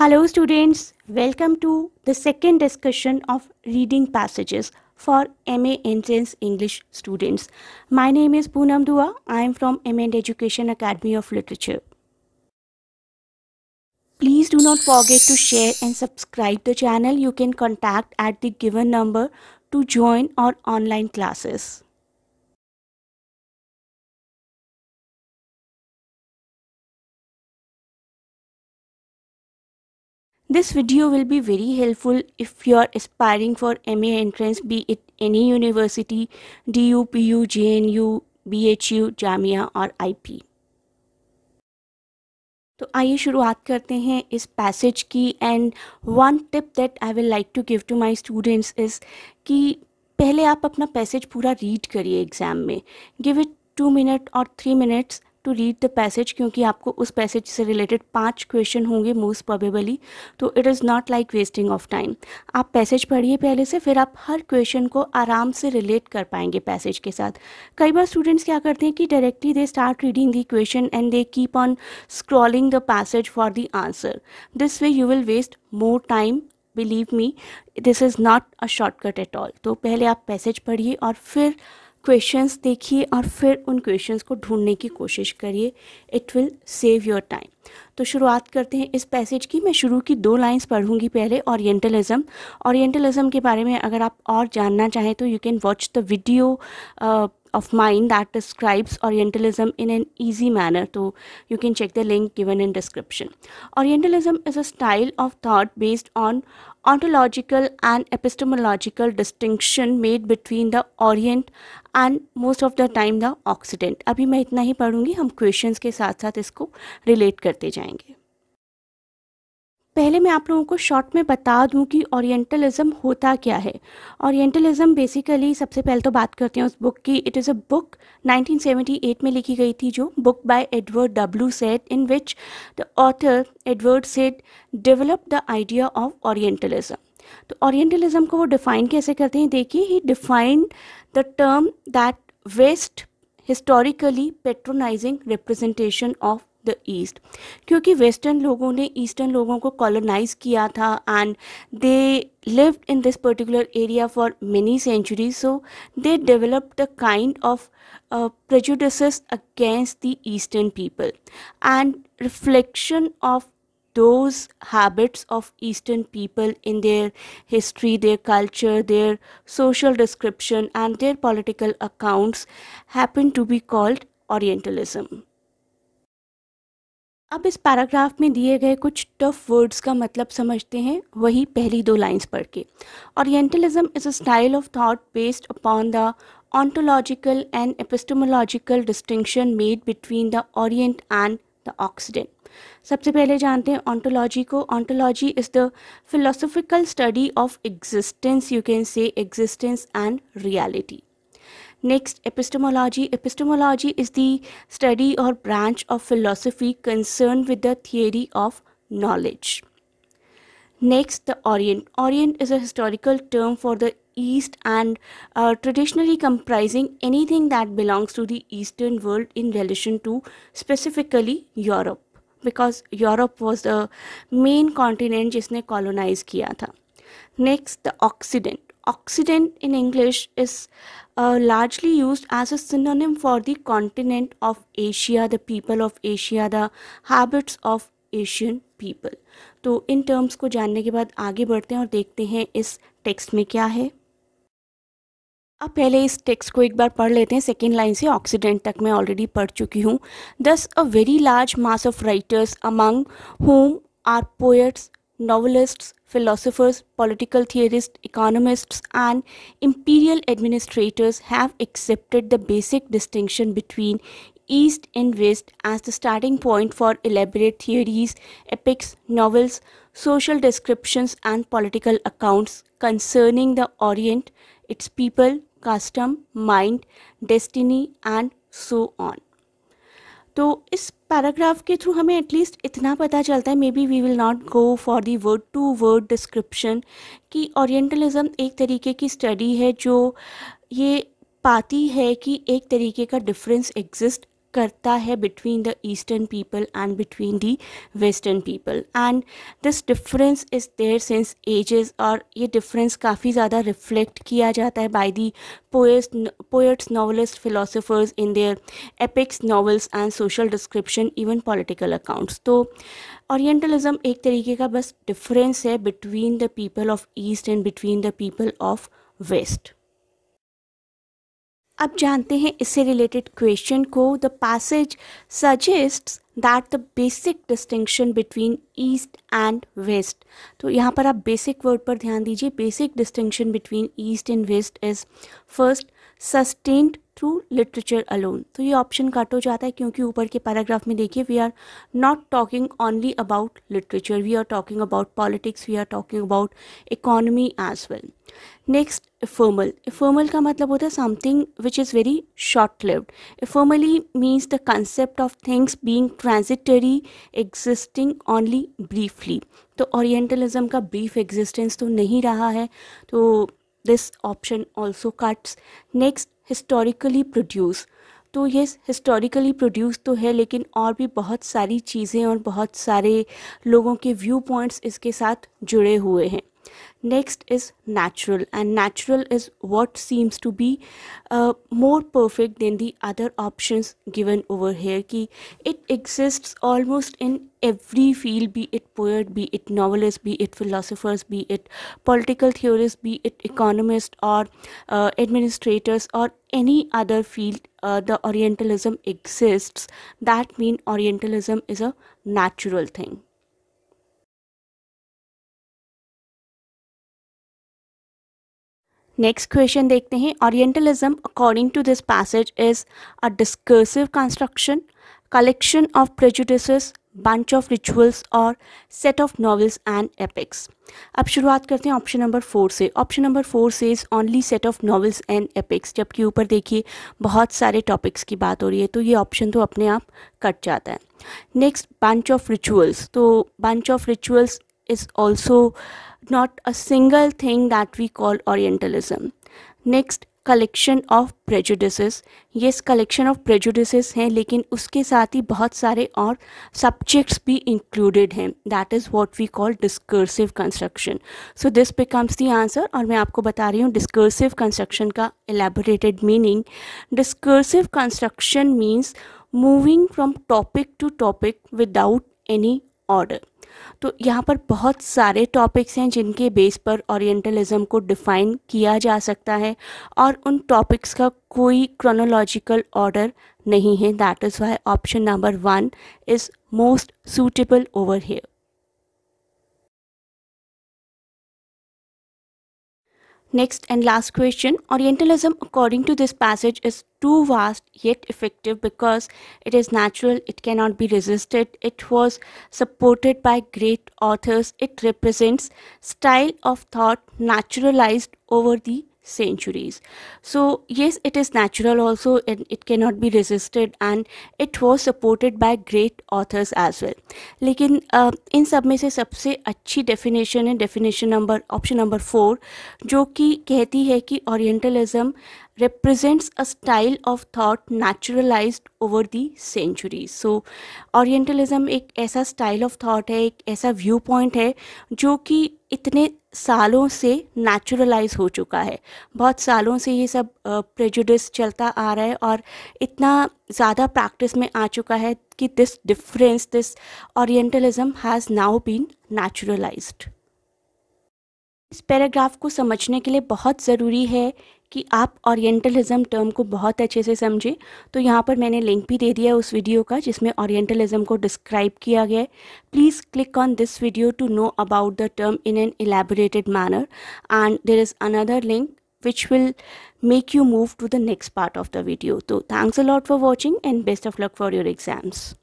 Hello students, welcome to the second discussion of reading passages for MA Entrance English students. My name is Poonam Dua. I am from MA Education Academy of Literature. Please do not forget to share and subscribe the channel. You can contact at the given number to join our online classes. This video will be very helpful if you are aspiring for MA entrance be it any university, DU, PU, JNU, BHU, Jamia और IP. तो आइए शुरुआत करते हैं इस passage की and one tip that I will like to give to my students is कि पहले आप अपना पैसेज पूरा रीड करिए एग्ज़ाम में गिव इट टू मिनट और three minutes to read the passage क्योंकि आपको उस पैसेज से रिलेटेड पांच क्वेश्चन होंगे मोस्ट प्रोबेबली तो it is not like wasting of time आप पैसेज पढ़िए पहले से फिर आप हर क्वेश्चन को आराम से रिलेट कर पाएंगे पैसेज के साथ कई बार स्टूडेंट्स क्या करते हैं कि directly they start reading the question and they keep on scrolling the passage for the answer this way you will waste more time believe me this is not a shortcut at all तो पहले आप passage पढ़िए और फिर questions देखिए और फिर उन क्वेश्चंस को ढूंढने की कोशिश करिए it will save your time तो शुरुआत करते हैं इस पैसेज की मैं शुरू की दो लाइंस पढ़ूंगी पहले ओरिएंटलिज्म ओरिएंटलिज्म के बारे में अगर आप और जानना चाहें तो you can watch the video of mind that describes orientalism in an easy manner तो you can check the link given in description orientalism is a style of thought based on ontological and epistemological distinction made between the Orient and most of the time the Occident अभी मैं इतना ही पढ़ूंगी हम question के साथ साथ इसको relate कर करते जाएंगे पहले मैं आप लोगों को शॉर्ट में बता दूं कि ओरिएंटलिज्म होता क्या है ओरिएंटलिज्म बेसिकली सबसे पहले तो बात करते हैं उस बुक की इट इज़ अ बुक 1978 में लिखी गई थी जो book by Edward W Said in which the author Edward Said develop the idea of orientalism तो ओरिएंटलिज्म को वो डिफाइन कैसे करते हैं देखिए he defined the term that West historically patronising representation of East, East क्योंकि वेस्टर्न लोगों ने ईस्टर्न लोगों को colonise lived in this particular area for many centuries so they developed a kind of uh, prejudices against the eastern people and reflection of those habits of eastern people in their history their culture their social description and their political accounts happen to be called orientalism अब इस paragraph में दिए गए कुछ tough words का मतलब समझते हैं वही पहली दो लाइंस पढ़ के orientalism is a style of thought based upon the ontological and epistemological distinction made between the Orient and the Occident सबसे पहले जानते हैं ऑन्टोलॉजी को ontology is the philosophical study of existence you can say existence and reality Next, epistemology. Epistemology is the study or branch of philosophy concerned with the theory of knowledge. Next, the Orient. Orient is a historical term for the East and uh, traditionally comprising anything that belongs to the Eastern world in relation to specifically Europe. Because Europe was the main continent which colonized. किया Next, the Occident. Occident in English is uh, largely used as a synonym for the continent of Asia, the people of Asia, the habits of Asian people तो in terms को जानने के बाद आगे बढ़ते हैं और देखते हैं इस टेक्स्ट में क्या है अब पहले इस टेक्स्ट को एक बार पढ़ लेते हैं सेकेंड लाइन से ऑक्सीडेंट तक मैं ऑलरेडी पढ़ चुकी हूँ दस a very large mass of writers among whom are poets novelists, philosophers, political theorists, economists, and imperial administrators have accepted the basic distinction between East and West as the starting point for elaborate theories, epics, novels, social descriptions, and political accounts concerning the Orient, its people, custom, mind, destiny, and so on. तो इस paragraph के through हमें at least इतना पता चलता है may be we will not go for the word to word description कि orientalism एक तरीके की स्टडी है जो ये पाती है कि एक तरीके का डिफरेंस एग्जिस्ट करता है between the eastern people and between the western people and this difference is there since ages और ये डिफरेंस काफ़ी ज़्यादा रिफ्लेक्ट किया जाता है by the poets poets novelist philosophers in their epics novels and social description even political accounts तो orientalism एक तरीके का बस डिफरेंस है between the people of East and between the people of West अब जानते हैं इससे रिलेटेड क्वेश्चन को the passage suggest that the basic distinction between East and West तो यहाँ पर आप बेसिक वर्ड पर ध्यान दीजिए basic distinction between East and West is first sustained through literature alone तो ये ऑप्शन कट हो जाता है क्योंकि ऊपर के पैराग्राफ में देखिए we are not talking only about literature we are talking about politics we are talking about economy as well next ephemeral ephemeral का मतलब होता है something which is very short lived ephemerally means the concept of things being transitory existing only briefly तो Orientalism का brief existence तो नहीं रहा है तो this option also cuts next historically produce तो ये हिस्टोरिकली प्रोड्यूस तो है लेकिन और भी बहुत सारी चीज़ें और बहुत सारे लोगों के व्यू पॉइंट्स इसके साथ जुड़े हुए हैं Next is natural, and natural is what seems to be uh, more perfect than the other options given over here. Ki it exists almost in every field be it poet, be it novelist, be it philosophers, be it political theorists, be it economists or uh, administrators or any other field uh, the orientalism exists that mean orientalism is a natural thing next question देखते हैं Orientalism according to this passage is a discursive construction collection of prejudice bunch of rituals और set of novels and epics अब शुरुआत करते हैं option number four से option number four से is only set of novels and epics जबकि ऊपर देखिए बहुत सारे टॉपिक्स की बात हो रही है तो ये ऑप्शन तो अपने आप कट जाता है नेक्स्ट बंच ऑफ रिचुअल्स तो bunch of rituals is also not a single thing that we call Orientalism. Next, collection of prejudices ये कलेक्शन ऑफ प्रेजुडिसेस हैं लेकिन उसके साथ ही बहुत सारे और सब्जेक्ट्स भी इंक्लूडेड हैं that is what we call discursive construction so this becomes the answer और मैं आपको बता रही हूँ डिस्कर्सिव कंस्ट्रक्शन का elaborated meaning discursive construction means moving from topic to topic without any order तो यहाँ पर बहुत सारे टॉपिक्स हैं जिनके बेस पर ओरिएंटलिज्म को डिफ़ाइन किया जा सकता है और उन टॉपिक्स का कोई क्रोनोलॉजिकल ऑर्डर नहीं है that is why option number one is most suitable over here Next and last question Orientalism, according to this passage, is too vast yet effective because it is natural, it cannot be resisted, it was supported by great authors, it represents style of thought naturalized over the centuries. So, yes, it is natural also, and it cannot be resisted, and it was supported by great authors as well. लेकिन uh, इन सब में से सबसे definition definition definition number option number four, जो कि कहती है कि Orientalism represents a style of thought naturalized over the century so Orientalism एक ऐसा स्टाइल ऑफ थॉट है एक ऐसा व्यू पॉइंट है जो कि इतने सालों से नेचुरलाइज हो चुका है बहुत सालों से ये सब प्रेजुडिस चलता आ रहा है और इतना ज़्यादा प्रैक्टिस में आ चुका है कि this difference this Orientalism has now been naturalized इस पैराग्राफ को समझने के लिए बहुत ज़रूरी है कि आप ओरिएंटलिज्म टर्म को बहुत अच्छे से समझें तो यहाँ पर मैंने लिंक भी दे दिया है उस वीडियो का जिसमें ओरिएंटलिज्म को डिस्क्राइब किया गया है please click on this video to know about the term in an elaborated manner and there is another link which will make you move to the next part of the video तो thanks a lot for watching and best of luck for your exams